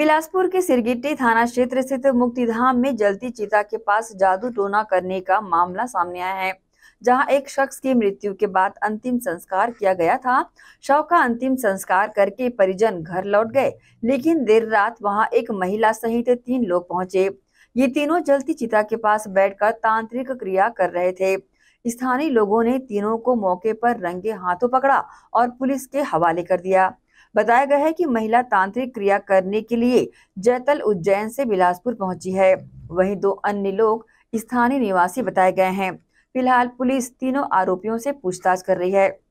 बिलासपुर के सिरगिट्टी थाना क्षेत्र स्थित मुक्तिधाम में जलती चिता के पास जादू टोना करने का मामला सामने आया है जहां एक शख्स की मृत्यु के बाद अंतिम संस्कार किया गया था शव का अंतिम संस्कार करके परिजन घर लौट गए लेकिन देर रात वहां एक महिला सहित तीन लोग पहुंचे ये तीनों जलती चिता के पास बैठकर तांत्रिक क्रिया कर रहे थे स्थानीय लोगों ने तीनों को मौके पर रंगे हाथों पकड़ा और पुलिस के हवाले कर दिया बताया गया है कि महिला तांत्रिक क्रिया करने के लिए जैतल उज्जैन से बिलासपुर पहुंची है वहीं दो अन्य लोग स्थानीय निवासी बताए गए हैं फिलहाल पुलिस तीनों आरोपियों से पूछताछ कर रही है